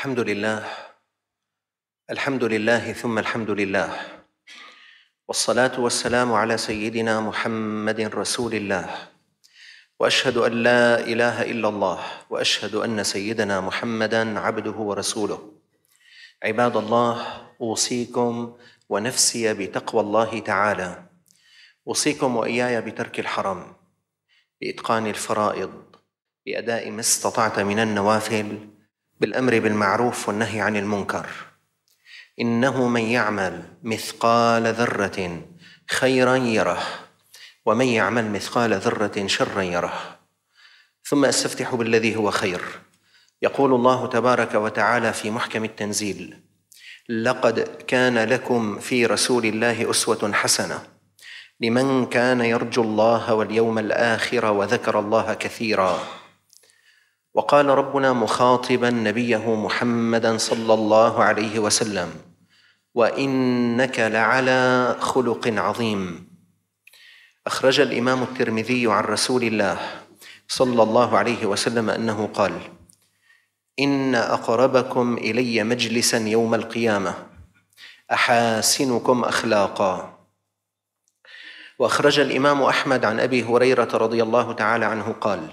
الحمد لله الحمد لله ثم الحمد لله والصلاه والسلام على سيدنا محمد رسول الله واشهد ان لا اله الا الله واشهد ان سيدنا محمدا عبده ورسوله عباد الله اوصيكم ونفسي بتقوى الله تعالى اوصيكم واياي بترك الحرام باتقان الفرائض باداء ما استطعت من النوافل بالامر بالمعروف والنهي عن المنكر انه من يعمل مثقال ذره خيرا يره ومن يعمل مثقال ذره شرا يره ثم استفتح بالذي هو خير يقول الله تبارك وتعالى في محكم التنزيل لقد كان لكم في رسول الله اسوه حسنه لمن كان يرجو الله واليوم الاخر وذكر الله كثيرا وقال ربنا مخاطبا نبيه محمدا صلى الله عليه وسلم وانك لعلى خلق عظيم اخرج الامام الترمذي عن رسول الله صلى الله عليه وسلم انه قال ان اقربكم الي مجلسا يوم القيامه احاسنكم اخلاقا واخرج الامام احمد عن ابي هريره رضي الله تعالى عنه قال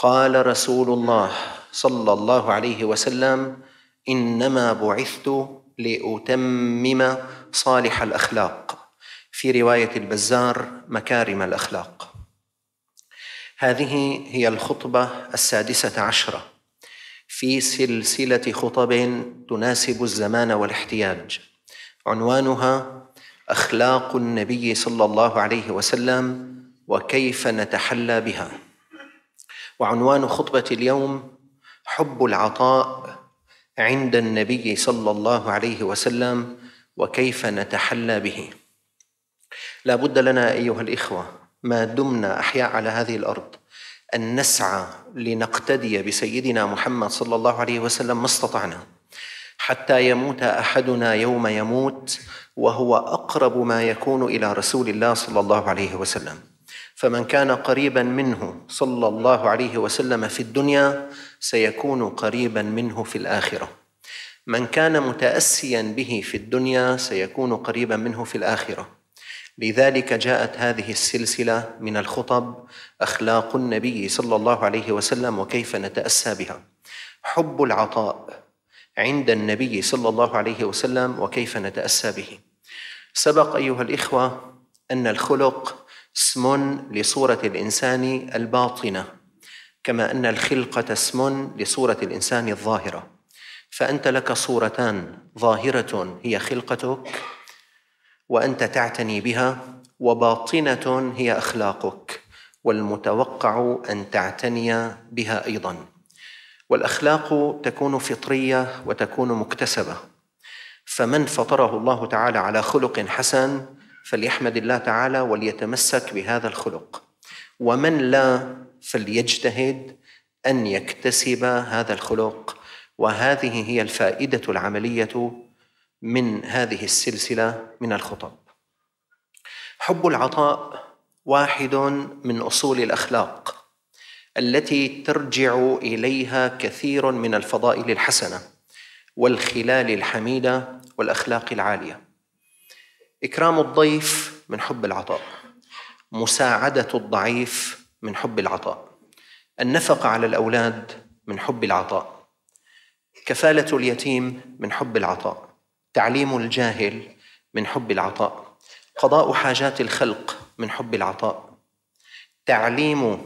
قال رسول الله صلى الله عليه وسلم انما بعثت لاتمم صالح الاخلاق في روايه البزار مكارم الاخلاق هذه هي الخطبه السادسه عشره في سلسله خطب تناسب الزمان والاحتياج عنوانها اخلاق النبي صلى الله عليه وسلم وكيف نتحلى بها وعنوان خطبة اليوم حب العطاء عند النبي صلى الله عليه وسلم وكيف نتحلى به لا بد لنا أيها الإخوة ما دمنا أحياء على هذه الأرض أن نسعى لنقتدي بسيدنا محمد صلى الله عليه وسلم ما استطعنا حتى يموت أحدنا يوم يموت وهو أقرب ما يكون إلى رسول الله صلى الله عليه وسلم فمن كان قريبا منه صلى الله عليه وسلم في الدنيا سيكون قريبا منه في الاخره من كان متاسيا به في الدنيا سيكون قريبا منه في الاخره لذلك جاءت هذه السلسله من الخطب اخلاق النبي صلى الله عليه وسلم وكيف نتاسى بها حب العطاء عند النبي صلى الله عليه وسلم وكيف نتاسى به سبق ايها الاخوه ان الخلق اسم لصورة الإنسان الباطنة كما أن الخلقة اسم لصورة الإنسان الظاهرة فأنت لك صورتان ظاهرة هي خلقتك وأنت تعتني بها وباطنة هي أخلاقك والمتوقع أن تعتني بها أيضا والأخلاق تكون فطرية وتكون مكتسبة فمن فطره الله تعالى على خلق حسن فليحمد الله تعالى وليتمسك بهذا الخلق ومن لا فليجتهد ان يكتسب هذا الخلق وهذه هي الفائده العمليه من هذه السلسله من الخطب حب العطاء واحد من اصول الاخلاق التي ترجع اليها كثير من الفضائل الحسنه والخلال الحميده والاخلاق العاليه إكرام الضيف من حب العطاء مساعدة الضعيف من حب العطاء النفقة على الأولاد من حب العطاء كفالة اليتيم من حب العطاء تعليم الجاهل من حب العطاء قضاء حاجات الخلق من حب العطاء تعليم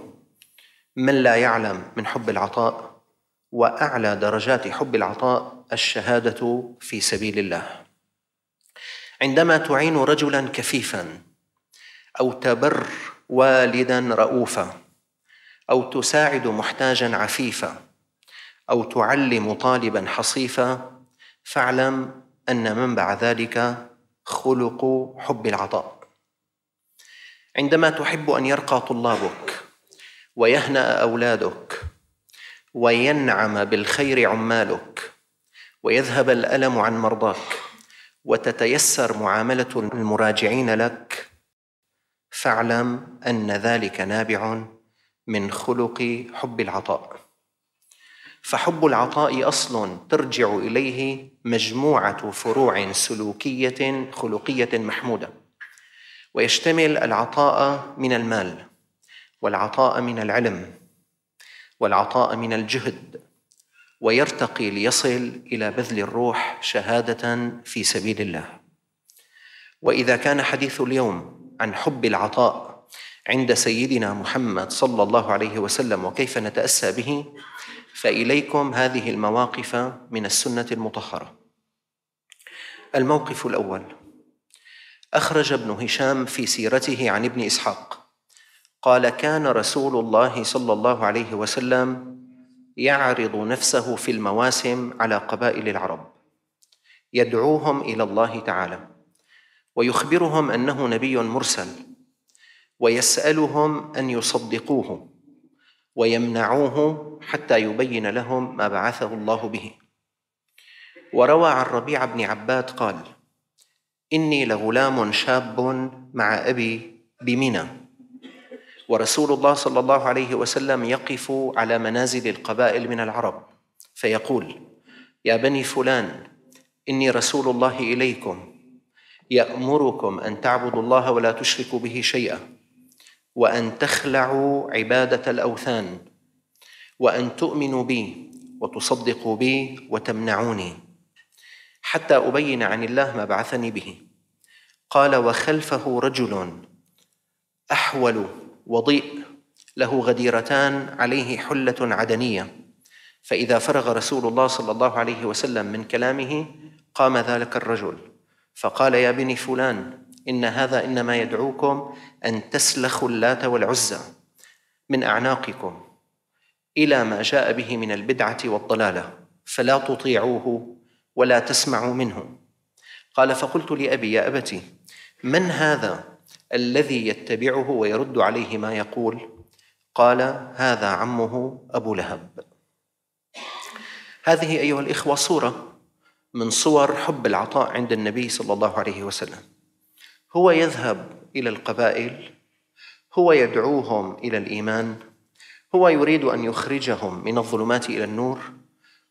من لا يعلم من حب العطاء واعلى درجات حب العطاء الشهاده في سبيل الله عندما تعين رجلا كفيفا او تبر والدا رؤوفا او تساعد محتاجا عفيفا او تعلم طالبا حصيفا فاعلم ان منبع ذلك خلق حب العطاء عندما تحب ان يرقى طلابك ويهنا اولادك وينعم بالخير عمالك ويذهب الالم عن مرضاك وتتيسر معامله المراجعين لك فاعلم ان ذلك نابع من خلق حب العطاء فحب العطاء اصل ترجع اليه مجموعه فروع سلوكيه خلقيه محموده ويشتمل العطاء من المال والعطاء من العلم والعطاء من الجهد ويرتقي ليصل الى بذل الروح شهاده في سبيل الله واذا كان حديث اليوم عن حب العطاء عند سيدنا محمد صلى الله عليه وسلم وكيف نتاسى به فاليكم هذه المواقف من السنه المطهره الموقف الاول اخرج ابن هشام في سيرته عن ابن اسحاق قال كان رسول الله صلى الله عليه وسلم يعرض نفسه في المواسم على قبائل العرب يدعوهم الى الله تعالى ويخبرهم انه نبي مرسل ويسالهم ان يصدقوه ويمنعوه حتى يبين لهم ما بعثه الله به وروى عن ربيع بن عباد قال اني لغلام شاب مع ابي بمنى ورسول الله صلى الله عليه وسلم يقف على منازل القبائل من العرب فيقول يا بني فلان اني رسول الله اليكم يامركم ان تعبدوا الله ولا تشركوا به شيئا وان تخلعوا عباده الاوثان وان تؤمنوا بي وتصدقوا بي وتمنعوني حتى ابين عن الله ما بعثني به قال وخلفه رجل احول وضيء له غديرتان عليه حله عدنيه فاذا فرغ رسول الله صلى الله عليه وسلم من كلامه قام ذلك الرجل فقال يا بني فلان ان هذا انما يدعوكم ان تسلخوا اللات والعزى من اعناقكم الى ما جاء به من البدعه والضلاله فلا تطيعوه ولا تسمعوا منه قال فقلت لابي يا ابتي من هذا الذي يتبعه ويرد عليه ما يقول قال هذا عمه ابو لهب هذه ايها الاخوه صوره من صور حب العطاء عند النبي صلى الله عليه وسلم هو يذهب الى القبائل هو يدعوهم الى الايمان هو يريد ان يخرجهم من الظلمات الى النور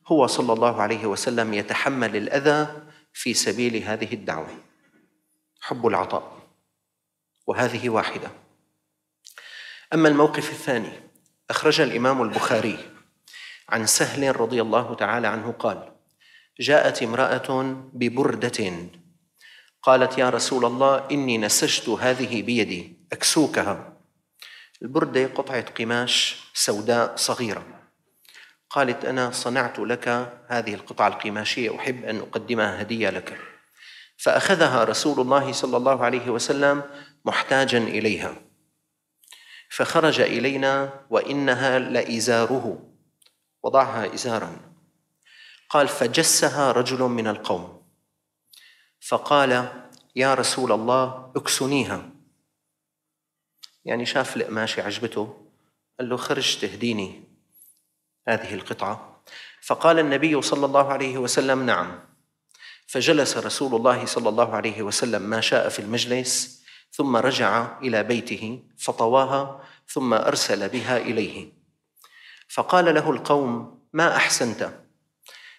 هو صلى الله عليه وسلم يتحمل الاذى في سبيل هذه الدعوه حب العطاء وهذه واحدة أما الموقف الثاني أخرج الإمام البخاري عن سهل رضي الله تعالى عنه قال جاءت امرأة ببردة قالت يا رسول الله إني نسجت هذه بيدي أكسوكها البردة قطعة قماش سوداء صغيرة قالت أنا صنعت لك هذه القطعة القماشية أحب أن أقدمها هدية لك فأخذها رسول الله صلى الله عليه وسلم محتاجا إليها فخرج إلينا وإنها لإزاره وضعها إزارا قال فجسها رجل من القوم فقال يا رسول الله اكسنيها يعني شاف القماشة عجبته قال له خرج تهديني هذه القطعة فقال النبي صلى الله عليه وسلم نعم فجلس رسول الله صلى الله عليه وسلم ما شاء في المجلس ثم رجع الى بيته فطواها ثم ارسل بها اليه فقال له القوم ما احسنت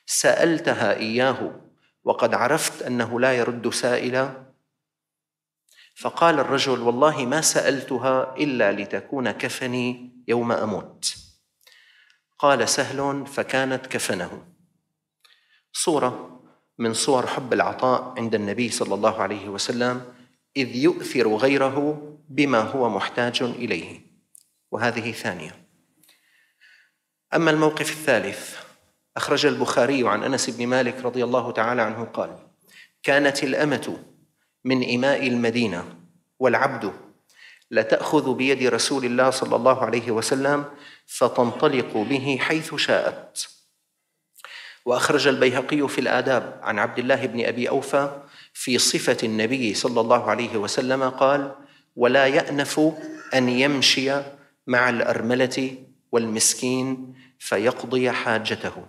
سالتها اياه وقد عرفت انه لا يرد سائلا فقال الرجل والله ما سالتها الا لتكون كفني يوم اموت قال سهل فكانت كفنه صوره من صور حب العطاء عند النبي صلى الله عليه وسلم إذ يؤثر غيره بما هو محتاج إليه وهذه ثانية أما الموقف الثالث أخرج البخاري عن أنس بن مالك رضي الله تعالى عنه قال كانت الأمة من إماء المدينة والعبد لتأخذ بيد رسول الله صلى الله عليه وسلم فتنطلق به حيث شاءت وأخرج البيهقي في الآداب عن عبد الله بن أبي أوفى في صفة النبي صلى الله عليه وسلم قال ولا يأنف أن يمشي مع الأرملة والمسكين فيقضي حاجته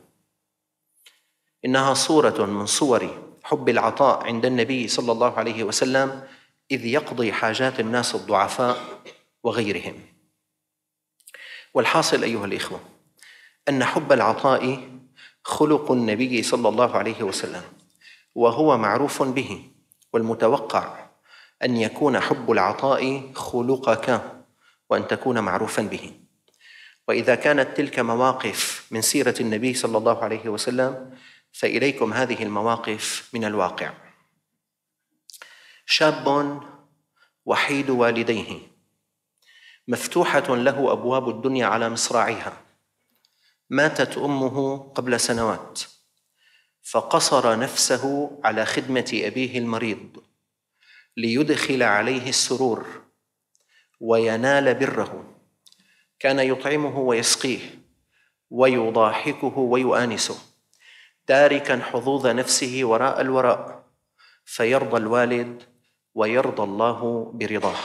إنها صورة من صور حب العطاء عند النبي صلى الله عليه وسلم إذ يقضي حاجات الناس الضعفاء وغيرهم والحاصل أيها الإخوة أن حب العطاء خلق النبي صلى الله عليه وسلم وهو معروف به والمتوقع ان يكون حب العطاء خلقك وان تكون معروفا به واذا كانت تلك مواقف من سيره النبي صلى الله عليه وسلم فاليكم هذه المواقف من الواقع شاب وحيد والديه مفتوحه له ابواب الدنيا على مصراعيها ماتت امه قبل سنوات فقصر نفسه على خدمه ابيه المريض ليدخل عليه السرور وينال بره كان يطعمه ويسقيه ويضاحكه ويؤانسه تاركا حظوظ نفسه وراء الوراء فيرضى الوالد ويرضى الله برضاه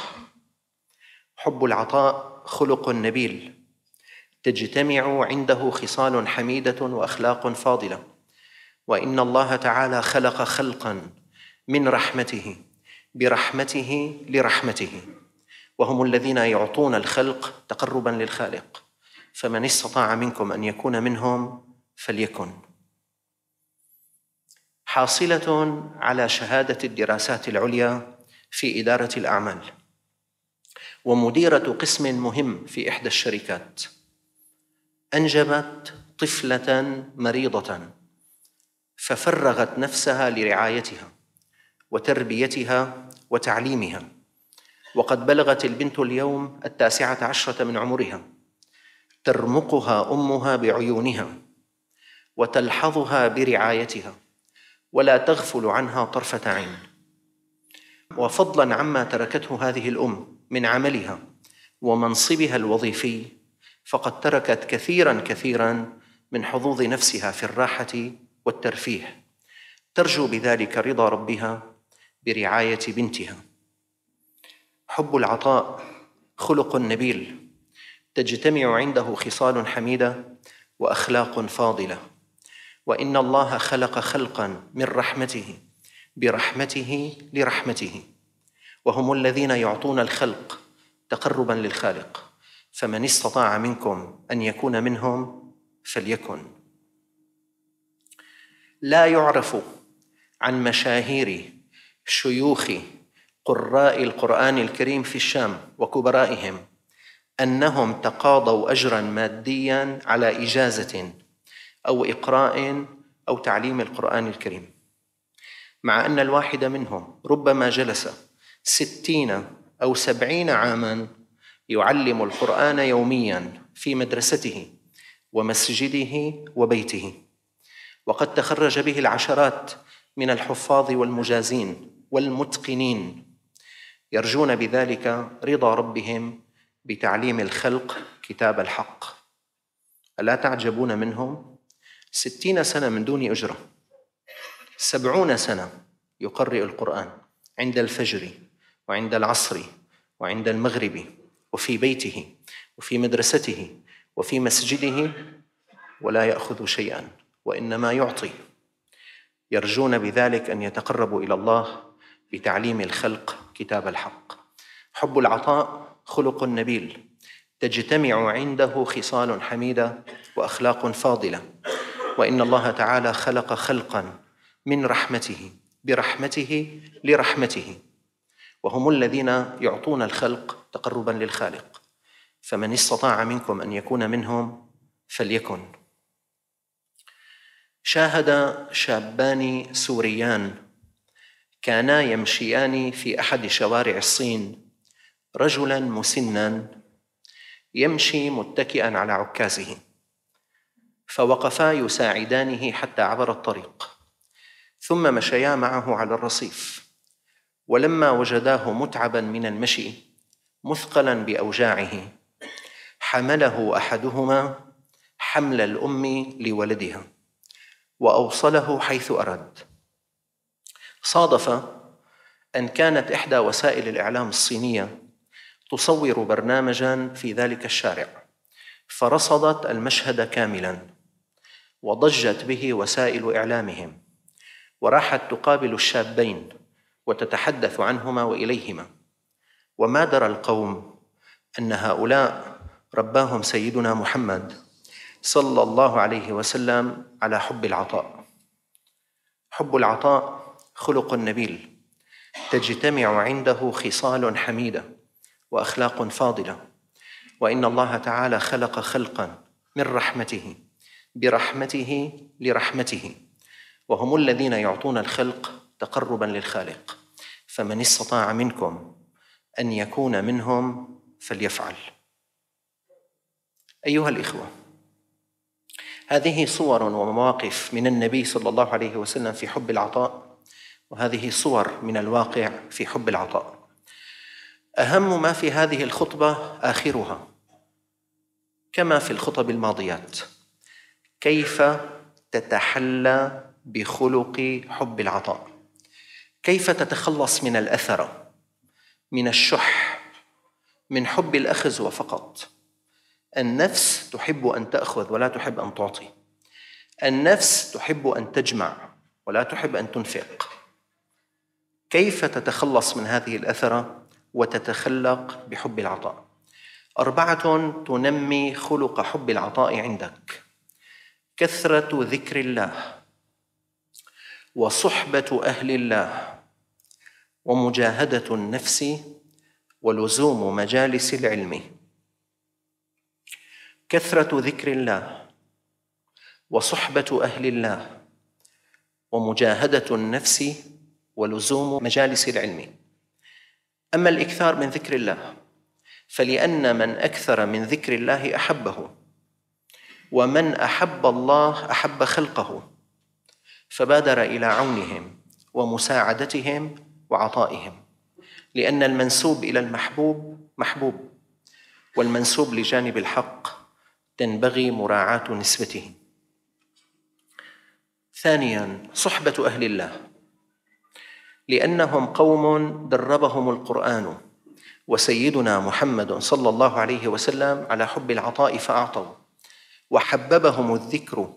حب العطاء خلق نبيل تجتمع عنده خصال حميده واخلاق فاضله وان الله تعالى خلق خلقا من رحمته برحمته لرحمته وهم الذين يعطون الخلق تقربا للخالق فمن استطاع منكم ان يكون منهم فليكن حاصله على شهاده الدراسات العليا في اداره الاعمال ومديره قسم مهم في احدى الشركات انجبت طفله مريضه ففرغت نفسها لرعايتها وتربيتها وتعليمها وقد بلغت البنت اليوم التاسعه عشره من عمرها ترمقها امها بعيونها وتلحظها برعايتها ولا تغفل عنها طرفه عين وفضلا عما تركته هذه الام من عملها ومنصبها الوظيفي فقد تركت كثيرا كثيرا من حظوظ نفسها في الراحه والترفيه ترجو بذلك رضا ربها برعايه بنتها حب العطاء خلق نبيل تجتمع عنده خصال حميده واخلاق فاضله وان الله خلق خلقا من رحمته برحمته لرحمته وهم الذين يعطون الخلق تقربا للخالق فمن استطاع منكم ان يكون منهم فليكن لا يعرف عن مشاهير شيوخ قراء القران الكريم في الشام وكبرائهم انهم تقاضوا اجرا ماديا على اجازه او اقراء او تعليم القران الكريم مع ان الواحد منهم ربما جلس ستين او سبعين عاما يعلم القرآن يوميا في مدرسته ومسجده وبيته وقد تخرج به العشرات من الحفاظ والمجازين والمتقنين يرجون بذلك رضا ربهم بتعليم الخلق كتاب الحق ألا تعجبون منهم؟ ستين سنة من دون أجرة سبعون سنة يقرئ القرآن عند الفجر وعند العصر وعند المغرب وفي بيته وفي مدرسته وفي مسجده ولا ياخذ شيئا وانما يعطي يرجون بذلك ان يتقربوا الى الله بتعليم الخلق كتاب الحق حب العطاء خلق نبيل تجتمع عنده خصال حميده واخلاق فاضله وان الله تعالى خلق خلقا من رحمته برحمته لرحمته وهم الذين يعطون الخلق تقربا للخالق فمن استطاع منكم ان يكون منهم فليكن شاهد شابان سوريان كانا يمشيان في احد شوارع الصين رجلا مسنا يمشي متكئا على عكازه فوقفا يساعدانه حتى عبر الطريق ثم مشيا معه على الرصيف ولما وجداه متعبا من المشي مثقلا باوجاعه حمله احدهما حمل الام لولدها واوصله حيث اراد صادف ان كانت احدى وسائل الاعلام الصينيه تصور برنامجا في ذلك الشارع فرصدت المشهد كاملا وضجت به وسائل اعلامهم وراحت تقابل الشابين وتتحدث عنهما واليهما وما درى القوم ان هؤلاء رباهم سيدنا محمد صلى الله عليه وسلم على حب العطاء حب العطاء خلق نبيل تجتمع عنده خصال حميده واخلاق فاضله وان الله تعالى خلق خلقا من رحمته برحمته لرحمته وهم الذين يعطون الخلق تقربا للخالق فمن استطاع منكم ان يكون منهم فليفعل ايها الاخوه هذه صور ومواقف من النبي صلى الله عليه وسلم في حب العطاء وهذه صور من الواقع في حب العطاء اهم ما في هذه الخطبه اخرها كما في الخطب الماضيات كيف تتحلى بخلق حب العطاء كيف تتخلص من الاثره من الشح من حب الاخذ وفقط النفس تحب ان تاخذ ولا تحب ان تعطي النفس تحب ان تجمع ولا تحب ان تنفق كيف تتخلص من هذه الاثره وتتخلق بحب العطاء اربعه تنمي خلق حب العطاء عندك كثره ذكر الله وصحبه اهل الله ومجاهده النفس ولزوم مجالس العلم كثره ذكر الله وصحبه اهل الله ومجاهده النفس ولزوم مجالس العلم اما الاكثار من ذكر الله فلان من اكثر من ذكر الله احبه ومن احب الله احب خلقه فبادر الى عونهم ومساعدتهم وعطائهم لان المنسوب الى المحبوب محبوب والمنسوب لجانب الحق تنبغي مراعاه نسبته ثانيا صحبه اهل الله لانهم قوم دربهم القران وسيدنا محمد صلى الله عليه وسلم على حب العطاء فاعطوا وحببهم الذكر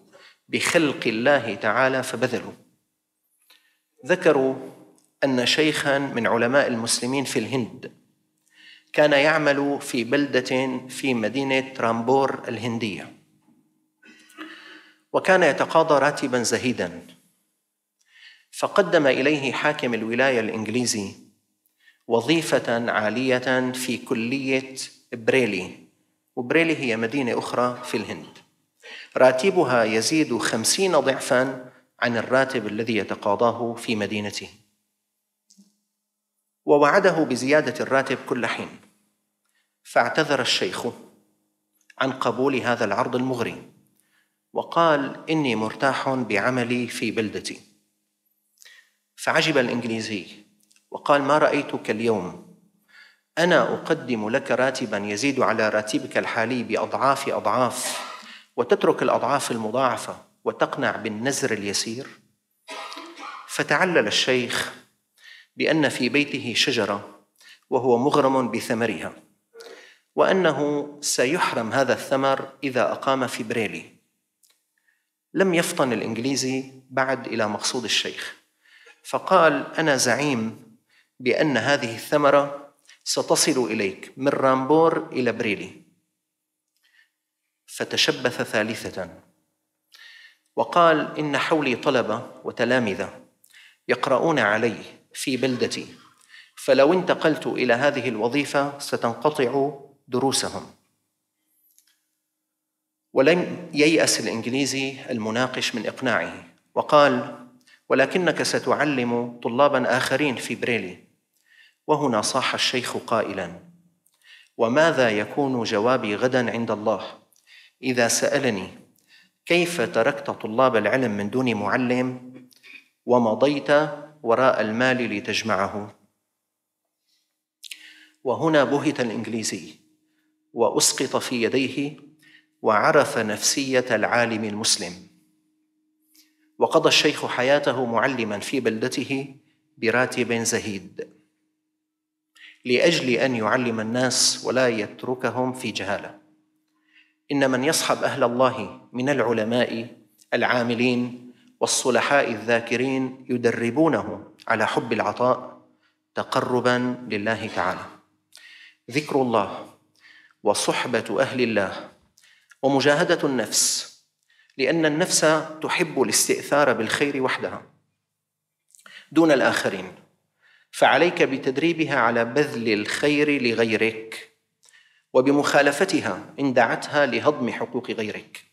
بخلق الله تعالى فبذلوا ذكروا أن شيخا من علماء المسلمين في الهند كان يعمل في بلدة في مدينة رامبور الهندية وكان يتقاضى راتبا زهيدا فقدم إليه حاكم الولاية الإنجليزي وظيفة عالية في كلية بريلي وبريلي هي مدينة أخرى في الهند راتبها يزيد خمسين ضعفا عن الراتب الذي يتقاضاه في مدينته ووعده بزيادة الراتب كل حين فاعتذر الشيخ عن قبول هذا العرض المغري وقال إني مرتاح بعملي في بلدتي فعجب الإنجليزي وقال ما رأيتك اليوم أنا أقدم لك راتبا يزيد على راتبك الحالي بأضعاف أضعاف وتترك الأضعاف المضاعفة وتقنع بالنزر اليسير فتعلل الشيخ بأن في بيته شجرة وهو مغرم بثمرها وأنه سيحرم هذا الثمر إذا أقام في بريلي لم يفطن الإنجليزي بعد إلى مقصود الشيخ فقال أنا زعيم بأن هذه الثمرة ستصل إليك من رامبور إلى بريلي فتشبث ثالثة وقال إن حولي طلبة وتلامذة يقرؤون علي في بلدتي فلو انتقلت إلى هذه الوظيفة ستنقطع دروسهم ولم ييأس الإنجليزي المناقش من إقناعه وقال ولكنك ستعلم طلابا آخرين في بريلي وهنا صاح الشيخ قائلا وماذا يكون جوابي غدا عند الله إذا سألني كيف تركت طلاب العلم من دون معلم ومضيت وراء المال لتجمعه وهنا بهت الإنجليزي وأسقط في يديه وعرف نفسية العالم المسلم وقضى الشيخ حياته معلما في بلدته براتب زهيد لأجل أن يعلم الناس ولا يتركهم في جهاله ان من يصحب اهل الله من العلماء العاملين والصلحاء الذاكرين يدربونه على حب العطاء تقربا لله تعالى ذكر الله وصحبه اهل الله ومجاهده النفس لان النفس تحب الاستئثار بالخير وحدها دون الاخرين فعليك بتدريبها على بذل الخير لغيرك وبمخالفتها إن دعتها لهضم حقوق غيرك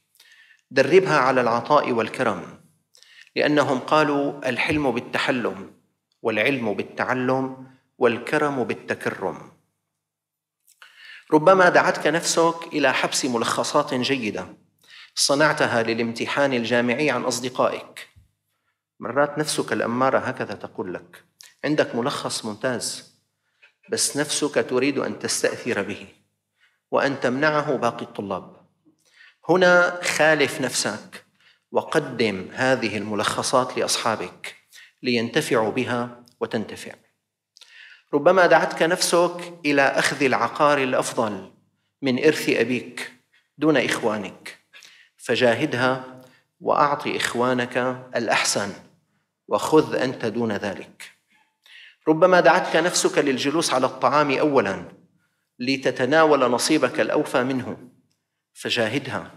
دربها على العطاء والكرم لأنهم قالوا الحلم بالتحلم والعلم بالتعلم والكرم بالتكرم ربما دعتك نفسك إلى حبس ملخصات جيدة صنعتها للامتحان الجامعي عن أصدقائك مرات نفسك الأمارة هكذا تقول لك عندك ملخص ممتاز بس نفسك تريد أن تستأثر به وأن تمنعه باقي الطلاب هنا خالف نفسك وقدم هذه الملخصات لأصحابك لينتفعوا بها وتنتفع ربما دعتك نفسك إلى أخذ العقار الأفضل من إرث أبيك دون إخوانك فجاهدها وأعط إخوانك الأحسن وخذ أنت دون ذلك ربما دعتك نفسك للجلوس على الطعام أولاً لتتناول نصيبك الاوفى منه فجاهدها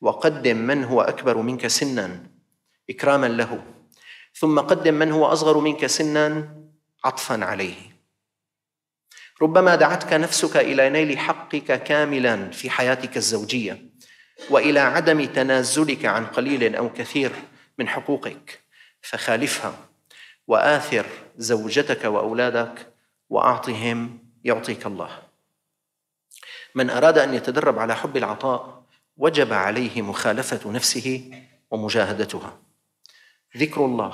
وقدم من هو اكبر منك سنا اكراما له ثم قدم من هو اصغر منك سنا عطفا عليه ربما دعتك نفسك الى نيل حقك كاملا في حياتك الزوجيه والى عدم تنازلك عن قليل او كثير من حقوقك فخالفها واثر زوجتك واولادك واعطهم يعطيك الله من أراد أن يتدرب على حب العطاء وجب عليه مخالفة نفسه ومجاهدتها ذكر الله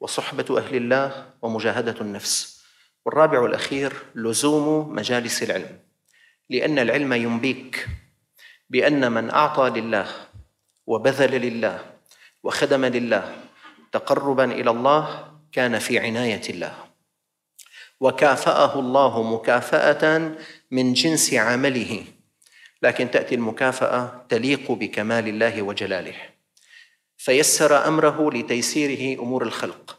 وصحبة أهل الله ومجاهدة النفس والرابع والأخير لزوم مجالس العلم لأن العلم ينبيك بأن من أعطى لله وبذل لله وخدم لله تقربا إلى الله كان في عناية الله وكافأه الله مكافأة من جنس عمله لكن تأتي المكافأة تليق بكمال الله وجلاله فيسر أمره لتيسيره أمور الخلق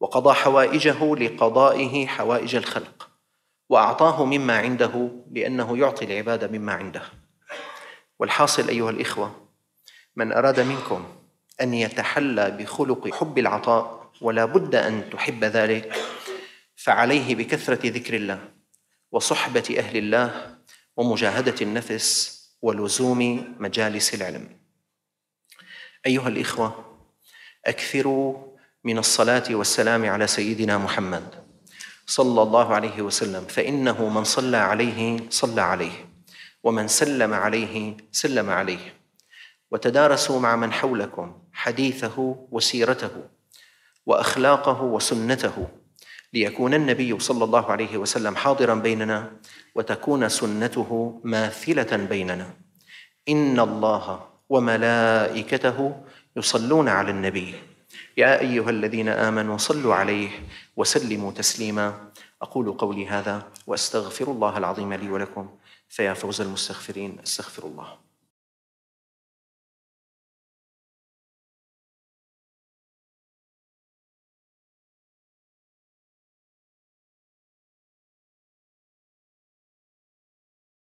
وقضى حوائجه لقضائه حوائج الخلق وأعطاه مما عنده لأنه يعطي العباد مما عنده والحاصل أيها الإخوة من أراد منكم أن يتحلى بخلق حب العطاء ولا بد أن تحب ذلك فعليه بكثره ذكر الله وصحبه اهل الله ومجاهده النفس ولزوم مجالس العلم ايها الاخوه اكثروا من الصلاه والسلام على سيدنا محمد صلى الله عليه وسلم فانه من صلى عليه صلى عليه ومن سلم عليه سلم عليه وتدارسوا مع من حولكم حديثه وسيرته واخلاقه وسنته ليكون النبي صلى الله عليه وسلم حاضرا بيننا وتكون سنته ماثله بيننا ان الله وملائكته يصلون على النبي يا ايها الذين امنوا صلوا عليه وسلموا تسليما اقول قولي هذا واستغفر الله العظيم لي ولكم فيا فوز المستغفرين استغفر الله